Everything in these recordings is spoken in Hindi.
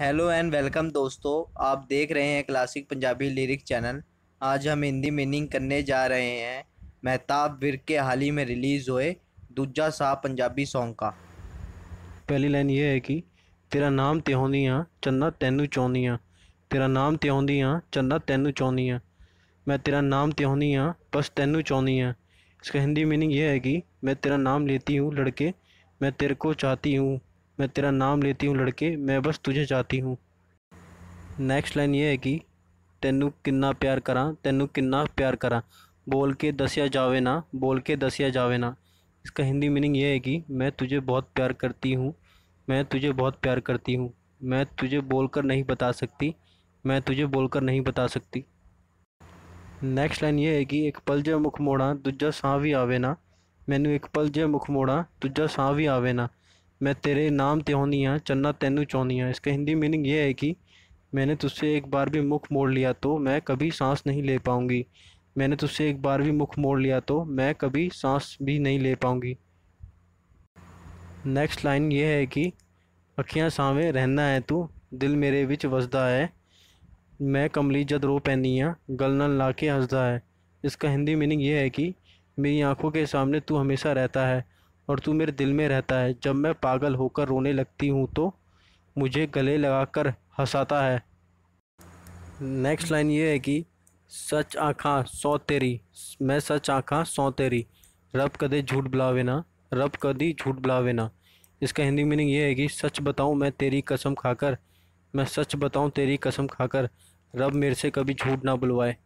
हेलो एंड वेलकम दोस्तों आप देख रहे हैं क्लासिक पंजाबी लिरिक चैनल आज हम हिंदी मीनिंग करने जा रहे हैं मेहताब विर के हाल ही में रिलीज़ हुए दूजा सा पंजाबी सॉन्ग का पहली लाइन ये है कि तेरा नाम ते हाँ चन्ना तेनू चाहनी हाँ तेरा नाम ते होनी हाँ चन्ना तेनू चाहनी हाँ मैं तेरा नाम ते हाँ बस तेनू चाहनी हाँ इसका हिंदी मीनिंग यह है कि मैं तेरा नाम लेती हूँ लड़के मैं तेरे को चाहती हूँ मैं तेरा नाम लेती हूँ लड़के मैं बस तुझे चाहती हूँ नेक्स्ट लाइन ये है कि तेनू किन्ना प्यार करा तेनू किन्ना प्यार करा बोल के दसिया जावे ना बोल के दसिया जावे ना इसका हिंदी मीनिंग ये है कि मैं तुझे बहुत प्यार करती हूँ मैं तुझे बहुत प्यार करती हूँ मैं तुझे बोलकर नहीं बता सकती मैं तुझे बोलकर नहीं बता सकती नेक्स्ट लाइन ये है कि एक पल जे मुख मोड़ा दूजा साह भी आवे ना मैनू एक पल जे मुख मोड़ा दूजा साह भी आवे ना मैं तेरे नाम ते होनी हाँ चन्ना तेनू चाहनी हाँ इसका हिंदी मीनिंग ये है कि मैंने तुझसे एक बार भी मुख मोड़ लिया तो मैं कभी सांस नहीं ले पाऊँगी मैंने तुझसे एक बार भी मुख मोड़ लिया तो मैं कभी सांस भी नहीं ले पाऊँगी नेक्स्ट लाइन ये है कि अखियाँ सावे रहना है तू दिल मेरे बिच वसदा है मैं कमली जद रो पहनी हाँ गल न ला के हंसदा है इसका हिंदी मीनिंग ये है कि मेरी आंखों के सामने तू हमेशा रहता है और तू मेरे दिल में रहता है जब मैं पागल होकर रोने लगती हूँ तो मुझे गले लगाकर हंसाता है नेक्स्ट लाइन ये है कि सच आँखा सौ तेरी मैं सच आँखा सौ तेरी रब कदे झूठ बुलावे ना रब कदी झूठ बुलावे ना इसका हिंदी मीनिंग ये है कि सच बताऊँ मैं तेरी कसम खाकर मैं सच बताऊँ तेरी कसम खाकर रब मेरे से कभी झूठ ना बुलवाए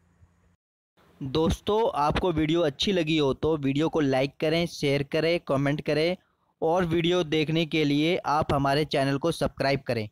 दोस्तों आपको वीडियो अच्छी लगी हो तो वीडियो को लाइक करें शेयर करें कमेंट करें और वीडियो देखने के लिए आप हमारे चैनल को सब्सक्राइब करें